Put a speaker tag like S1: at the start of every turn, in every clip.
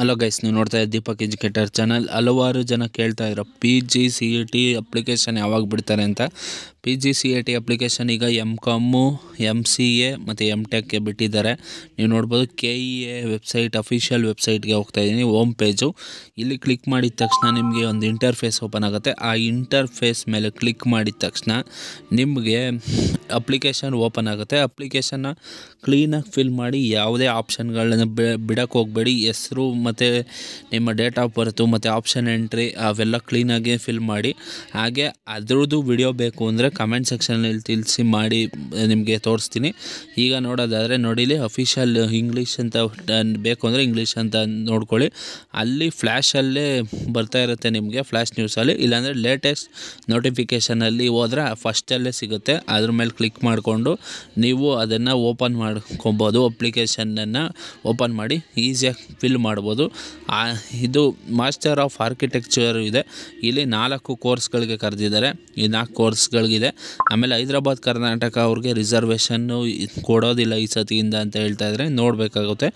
S1: hello guys ನೀವು ನೋಡ್ತಾ ಇದ್ದೀವಿ ದೀಪಕ್ ಎಜುಕೇಟರ್ ಚಾನಲ್ ಹಲವಾರು ಜನ ಕೇಳ್ತಾ ಇದ್ರು P G C E T application ಯಾವಾಗ ಬಿಡ್ತಾರೆ ಅಂತ P G C A T application ಈಗ M com M C A ಮತ್ತು ಎಮ್ ಟೆಕ್ಗೆ ಬಿಟ್ಟಿದ್ದಾರೆ ನೀವು ನೋಡ್ಬೋದು K E A website official ವೆಬ್ಸೈಟ್ಗೆ ಹೋಗ್ತಾ ಇದ್ದೀನಿ ಓಮ್ ಪೇಜು ಇಲ್ಲಿ ಕ್ಲಿಕ್ ಮಾಡಿದ ತಕ್ಷಣ ನಿಮಗೆ ಒಂದು ಇಂಟರ್ಫೇಸ್ ಓಪನ್ ಆಗುತ್ತೆ ಆ ಇಂಟರ್ಫೇಸ್ ಮೇಲೆ ಕ್ಲಿಕ್ ಮಾಡಿದ ತಕ್ಷಣ ನಿಮಗೆ ಅಪ್ಲಿಕೇಶನ್ ಓಪನ್ ಆಗುತ್ತೆ ಅಪ್ಲಿಕೇಶನ್ನ ಕ್ಲೀನಾಗಿ ಫಿಲ್ ಮಾಡಿ ಯಾವುದೇ ಆಪ್ಷನ್ಗಳನ್ನ ಬಿಡೋಕ್ಕೆ ಹೋಗಬೇಡಿ ಹೆಸರು ಮತ್ತು ನಿಮ್ಮ ಡೇಟ್ ಆಫ್ ಬರ್ತು ಮತ್ತು ಆಪ್ಷನ್ ಎಂಟ್ರಿ ಅವೆಲ್ಲ ಕ್ಲೀನಾಗಿ ಫಿಲ್ ಮಾಡಿ ಹಾಗೆ ಅದ್ರದ್ದು ವಿಡಿಯೋ ಬೇಕು ಅಂದರೆ ಕಮೆಂಟ್ ಸೆಕ್ಷನಲ್ಲಿ ತಿಳಿಸಿ ಮಾಡಿ ನಿಮಗೆ ತೋರಿಸ್ತೀನಿ ಈಗ ನೋಡೋದಾದರೆ ನೋಡಿಲಿ ಅಫಿಷಿಯಲ್ ಇಂಗ್ಲೀಷ್ ಅಂತ ಬೇಕು ಅಂದರೆ ಇಂಗ್ಲೀಷ್ ಅಂತ ನೋಡ್ಕೊಳ್ಳಿ ಅಲ್ಲಿ ಫ್ಲ್ಯಾಶಲ್ಲೇ ಬರ್ತಾ ಇರುತ್ತೆ ನಿಮಗೆ ಫ್ಲ್ಯಾಶ್ ನ್ಯೂಸಲ್ಲಿ ಇಲ್ಲಾಂದರೆ ಲೇಟೆಸ್ಟ್ ನೋಟಿಫಿಕೇಷನಲ್ಲಿ ಹೋದರೆ ಫಸ್ಟಲ್ಲೇ ಸಿಗುತ್ತೆ ಅದ್ರ ಮೇಲೆ ಕ್ಲಿಕ್ ಮಾಡಿಕೊಂಡು ನೀವು ಅದನ್ನು ಓಪನ್ ಮಾಡ್ಕೊಬೋದು ಅಪ್ಲಿಕೇಶನನ್ನು ಓಪನ್ ಮಾಡಿ ಈಸಿಯಾಗಿ ಫಿಲ್ ಮಾಡ್ಬೋದು ಇದು ಮಾಸ್ಟರ್ ಆಫ್ ಆರ್ಕಿಟೆಕ್ಚರ್ ಇದೆ ಇಲ್ಲಿ ನಾಲ್ಕು ಕೋರ್ಸ್ಗಳಿಗೆ ಕರೆದಿದ್ದಾರೆ ಈ ನಾಲ್ಕು ಕೋರ್ಸ್ಗಳಿಗೆ ಇದೆ ಆಮೇಲೆ ಹೈದ್ರಾಬಾದ್ ಕರ್ನಾಟಕ ಅವ್ರಿಗೆ ರಿಸರ್ವೇಷನ್ನು ಕೊಡೋದಿಲ್ಲ ಈ ಸತಿಯಿಂದ ಅಂತ ಹೇಳ್ತಾ ಇದ್ದಾರೆ ನೋಡಬೇಕಾಗುತ್ತೆ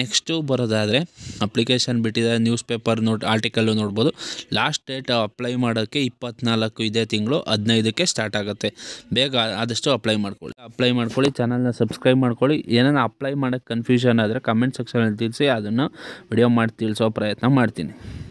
S1: ನೆಕ್ಸ್ಟು ಬರೋದಾದರೆ ಅಪ್ಲಿಕೇಶನ್ ಬಿಟ್ಟಿದ್ದಾರೆ ನ್ಯೂಸ್ ಪೇಪರ್ ನೋಟ್ ಆರ್ಟಿಕಲ್ಲು ನೋಡ್ಬೋದು ಲಾಸ್ಟ್ ಡೇಟ್ ಅಪ್ಲೈ ಮಾಡೋಕ್ಕೆ ಇಪ್ಪತ್ನಾಲ್ಕು ಇದೇ ತಿಂಗಳು ಹದಿನೈದಕ್ಕೆ ಸ್ಟಾರ್ಟ್ ಆಗುತ್ತೆ ಬೇಗ ಆದಷ್ಟು ಅಪ್ಲೈ ಮಾಡ್ಕೊಳ್ಳಿ ಅಪ್ಲೈ ಮಾಡ್ಕೊಳ್ಳಿ ಚಾನಲ್ನ ಸಬ್ಸ್ಕ್ರೈಬ್ ಮಾಡ್ಕೊಳ್ಳಿ ಏನಾನ ಅಪ್ಲೈ ಮಾಡೋಕ್ಕೆ ಕನ್ಫ್ಯೂಷನ್ ಆದರೆ ಕಮೆಂಟ್ ಸೆಕ್ಷನಲ್ಲಿ ತಿಳಿಸಿ ಅದನ್ನು ವಿಡಿಯೋ ಮಾಡಿ ತಿಳಿಸೋ ಪ್ರಯತ್ನ ಮಾಡ್ತೀನಿ